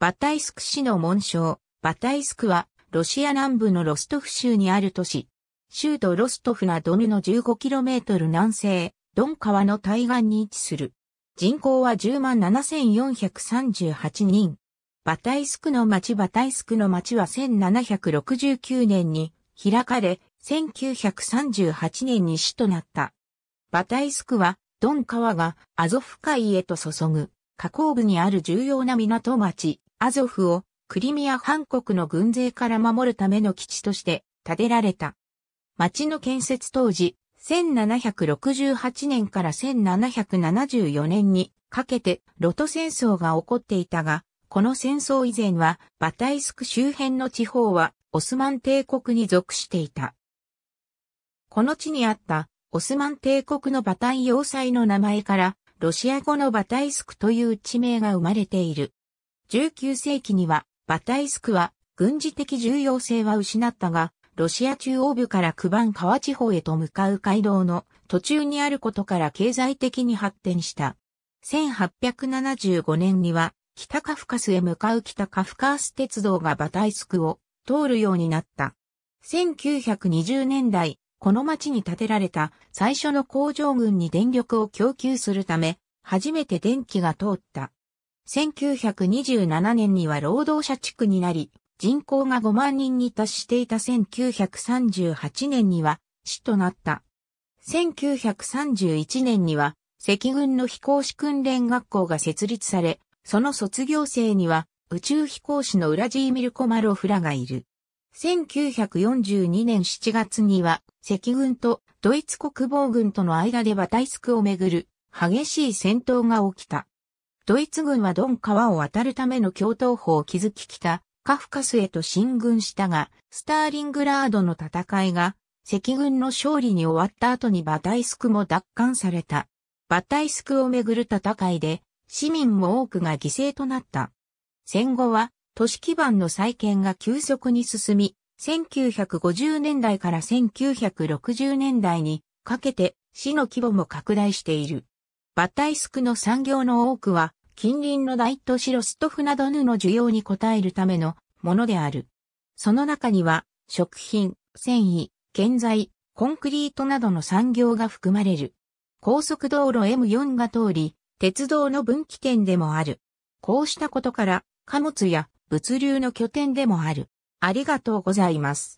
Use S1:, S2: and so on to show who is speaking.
S1: バタイスク市の紋章。バタイスクは、ロシア南部のロストフ州にある都市。州都ロストフなドヌの 15km 南西、ドン川の対岸に位置する。人口は107,438人。バタイスクの町バタイスクの町は1769年に開かれ、1938年に市となった。バタイスクは、ドン川がアゾフ海へと注ぐ、河口部にある重要な港町、アゾフをクリミア半国の軍勢から守るための基地として建てられた。町の建設当時、1768年から1774年にかけてロト戦争が起こっていたが、この戦争以前はバタイスク周辺の地方はオスマン帝国に属していた。この地にあったオスマン帝国のバタイ要塞の名前からロシア語のバタイスクという地名が生まれている。19世紀には、バタイスクは、軍事的重要性は失ったが、ロシア中央部からクバン川地方へと向かう街道の途中にあることから経済的に発展した。1875年には、北カフカスへ向かう北カフカース鉄道がバタイスクを通るようになった。1920年代、この町に建てられた最初の工場群に電力を供給するため、初めて電気が通った。1927年には労働者地区になり、人口が5万人に達していた1938年には市となった。1931年には赤軍の飛行士訓練学校が設立され、その卒業生には宇宙飛行士のウラジーミルコ・マロフラがいる。1942年7月には赤軍とドイツ国防軍との間でバタイスクをめぐる激しい戦闘が起きた。ドイツ軍はドン川を渡るための共闘法を築き北、カフカスへと進軍したが、スターリングラードの戦いが、赤軍の勝利に終わった後にバタイスクも奪還された。バタイスクをめぐる戦いで、市民も多くが犠牲となった。戦後は、都市基盤の再建が急速に進み、1950年代から1960年代にかけて市の規模も拡大している。バタイスクの産業の多くは近隣の大都市ロストフなどの需要に応えるためのものである。その中には、食品、繊維、建材、コンクリートなどの産業が含まれる。高速道路 M4 が通り、鉄道の分岐点でもある。こうしたことから、貨物や物流の拠点でもある。ありがとうございます。